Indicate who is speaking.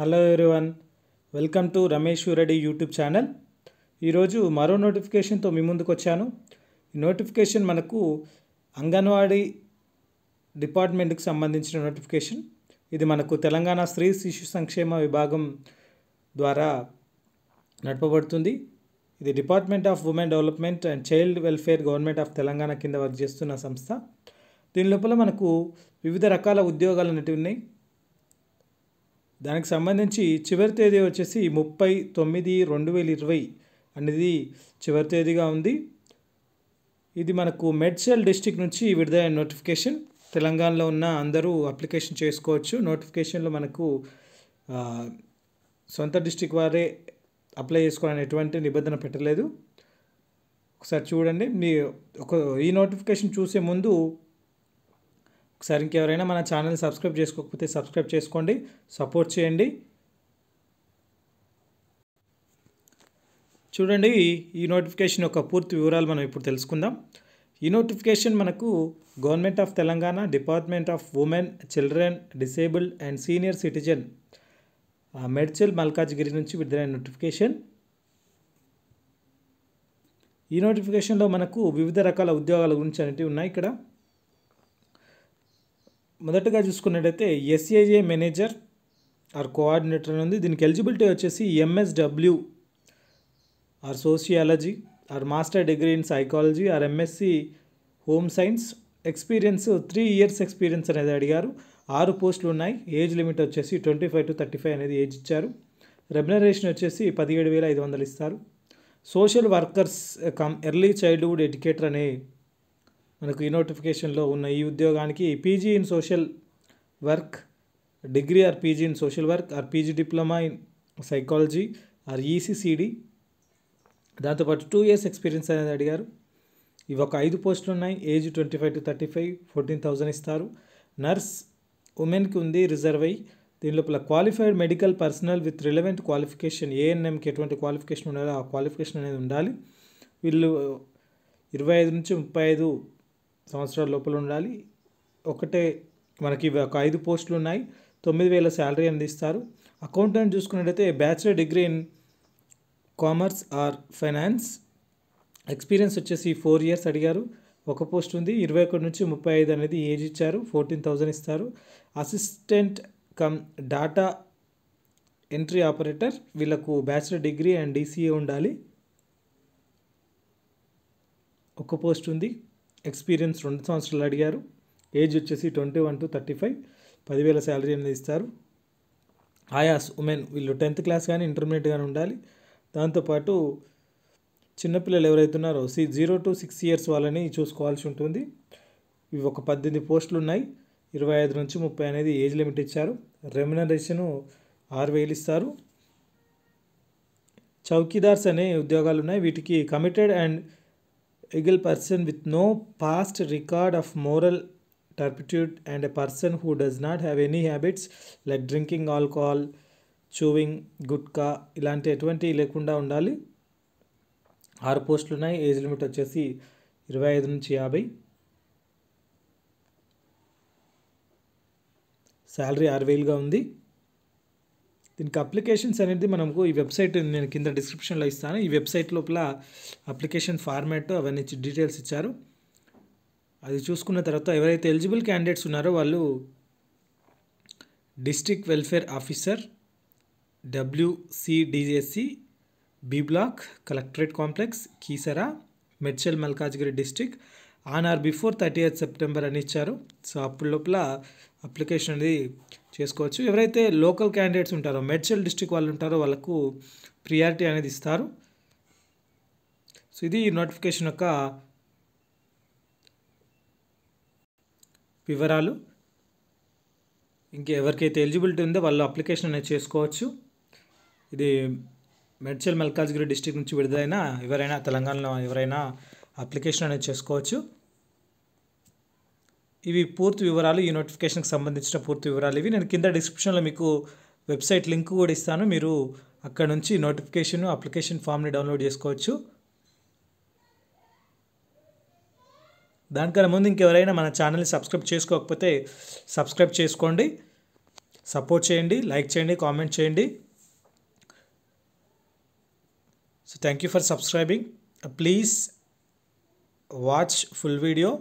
Speaker 1: hello everyone welcome to Ramesh Reddy YouTube channel ఈరోజు మరో నోటిఫికేషన్తో మీ ముందుకు వచ్చాను ఈ నోటిఫికేషన్ మనకు అంగన్వాడీ డిపార్ట్మెంట్కి సంబంధించిన నోటిఫికేషన్ ఇది మనకు తెలంగాణ స్త్రీ శిశు సంక్షేమ విభాగం ద్వారా నడపబడుతుంది ఇది department of women development and child welfare government of Telangana కింద వర్క్ చేస్తున్న సంస్థ దీని లోపల మనకు వివిధ రకాల ఉద్యోగాలు అనేవి ఉన్నాయి దానికి సంబంధించి చివరి తేదీ వచ్చేసి ముప్పై తొమ్మిది రెండు వేల ఇరవై అనేది చివరి తేదీగా ఉంది ఇది మనకు మెడ్సెల్ డిస్టిక్ నుంచి విడుదలైన నోటిఫికేషన్ తెలంగాణలో ఉన్న అందరూ అప్లికేషన్ చేసుకోవచ్చు నోటిఫికేషన్లో మనకు సొంత డిస్టిక్ వారే అప్లై చేసుకోవాలని ఎటువంటి నిబంధన పెట్టలేదు ఒకసారి చూడండి మీ ఒక ఈ నోటిఫికేషన్ చూసే ముందు ఒకసారి ఇంకెవరైనా మన ఛానల్ సబ్స్క్రైబ్ చేసుకోకపోతే సబ్స్క్రైబ్ చేసుకోండి సపోర్ట్ చేయండి చూడండి ఈ నోటిఫికేషన్ యొక్క పూర్తి వివరాలు మనం ఇప్పుడు తెలుసుకుందాం ఈ నోటిఫికేషన్ మనకు government of Telangana department of women children disabled and senior citizen Medchal Malkajgiri నుంచి విడుదలైన నోటిఫికేషన్ ఈ నోటిఫికేషన్లో మనకు వివిధ రకాల ఉద్యోగాల గురించి అనేవి ఉన్నాయి ఇక్కడ మొదటగా చూసుకున్నట్టయితే ఎస్ఏఏ మేనేజర్ ఆర్ కోఆర్డినేటర్ అని ఉంది దీనికి ఎలిజిబిలిటీ వచ్చేసి MSW or sociology or master degree in psychology or MSc home science experience three years experience అనేది అడిగారు ఆరు పోస్టులు ఉన్నాయి ఏజ్ లిమిట్ వచ్చేసి twenty five to thirty five అనేది ఏజ్ ఇచ్చారు రెమ్యునరేషన్ వచ్చేసి పదిహేడు వేల ఐదు వందలు ఇస్తారు social workers cum early childhood educator అనే మనకు ఈ నోటిఫికేషన్లో ఉన్న ఈ ఉద్యోగానికి PG in social work degree or PG in social work or PG diploma in psychology or ECCD దాంతోపాటు టూ ఇయర్స్ ఎక్స్పీరియన్స్ అనేది అడిగారు ఇవి ఒక ఐదు పోస్టులు ఉన్నాయి age twenty five to thirty five fourteen thousand ఇస్తారు నర్స్ ఉమెన్కి ఉంది రిజర్వ్ అయ్యి దీని లోపల qualified medical personnel with relevant qualification ఏఎన్ఎంకి ఎటువంటి క్వాలిఫికేషన్ ఉండాలో ఆ క్వాలిఫికేషన్ అనేది ఉండాలి వీళ్ళు ఇరవై ఐదు నుంచి ముప్పై ఐదు సంవత్సరాల లోపల ఉండాలి ఒకటే మనకి ఒక ఐదు పోస్టులు ఉన్నాయి తొమ్మిది వేల శాలరీ అందిస్తారు అకౌంటెంట్ చూసుకున్నట్టయితే bachelor degree in commerce or finance experience వచ్చేసి ఫోర్ ఇయర్స్ అడిగారు ఒక పోస్ట్ ఉంది ఇరవై ఒకటి నుంచి ముప్పై ఐదు అనేది ఏజ్ ఇచ్చారు ఫోర్టీన్ థౌజండ్ ఇస్తారు assistant cum data entry operator వీళ్ళకు బ్యాచిలర్ డిగ్రీ అండ్ డీసీఏ ఉండాలి ఒక పోస్ట్ ఉంది ఎక్స్పీరియన్స్ రెండు సంవత్సరాలు అడిగారు ఏజ్ వచ్చేసి twenty one to thirty five పదివేల శాలరీ అనేది ఇస్తారు ఆయాస్ ఉమెన్ వీళ్ళు టెన్త్ క్లాస్ కానీ ఇంటర్మీడియట్ కానీ ఉండాలి దాంతోపాటు చిన్నపిల్లలు ఎవరైతే ఉన్నారో సి జీరో టు సిక్స్ ఇయర్స్ వాళ్ళని చూసుకోవాల్సి ఉంటుంది ఇవి ఒక పద్దెనిమిది పోస్టులు ఉన్నాయి ఇరవై ఐదు నుంచి ముప్పై అనేది ఏజ్ లిమిట్ ఇచ్చారు రెమ్యునరేషన్ ఆరు వేలు ఇస్తారు చౌకీదార్స్ అనే ఉద్యోగాలు ఉన్నాయి వీటికి committed and agile person with no past record of moral turpitude and a person who does not have any habits like drinking alcohol chewing gutka ఇలాంటి ఎటువంటి లేకుండా ఉండాలి ఆరు పోస్టులు ఉన్నాయి ఏజ్ లిమిట్ వచ్చేసి ఇరవై ఐదు నుంచి యాభై శాలరీ ఆరు వేలుగా ఉంది దీనికి అప్లికేషన్స్ అనేది మనకు ఈ వెబ్సైట్ నేను కింద డిస్క్రిప్షన్లో ఇస్తాను ఈ వెబ్సైట్ లోపల అప్లికేషన్ ఫార్మాట్ అవన్నీ డీటెయిల్స్ ఇచ్చారు అది చూసుకున్న తర్వాత ఎవరైతే ఎలిజిబుల్ క్యాండిడేట్స్ ఉన్నారో వాళ్ళు district welfare officer WCDJC B block collectorate complex Keesara Medchal Malkajgiri district on or before thirty eighth September అని ఇచ్చారు సో అప్పుడు లోపల అప్లికేషన్ అనేది చేసుకోవచ్చు ఎవరైతే లోకల్ క్యాండిడేట్స్ ఉంటారో మెడ్చల్ డిస్టిక్ వాళ్ళు ఉంటారో వాళ్ళకు ప్రియారిటీ అనేది ఇస్తారు సో ఇది నోటిఫికేషన్ యొక్క వివరాలు ఇంకెవరికైతే ఎలిజిబిలిటీ ఉందో వాళ్ళు అప్లికేషన్ అనేది చేసుకోవచ్చు ఇది మెడ్చల్ మల్కాజ్గిరి డిస్టిక్ నుంచి విడుదలైన ఎవరైనా తెలంగాణలో ఎవరైనా అప్లికేషన్ అనేది చేసుకోవచ్చు ఇవి పూర్తి వివరాలు ఈ నోటిఫికేషన్కి సంబంధించిన పూర్తి వివరాలు ఇవి నేను కింద డిస్క్రిప్షన్లో మీకు వెబ్సైట్ లింక్ కూడా ఇస్తాను మీరు అక్కడ నుంచి నోటిఫికేషన్ అప్లికేషన్ ఫామ్ని డౌన్లోడ్ చేసుకోవచ్చు దానికన్నా ముందు ఇంకెవరైనా మన ఛానల్ని సబ్స్క్రైబ్ చేసుకోకపోతే సబ్స్క్రైబ్ చేసుకోండి సపోర్ట్ చేయండి లైక్ చేయండి కామెంట్ చేయండి so thank you for subscribing please watch full video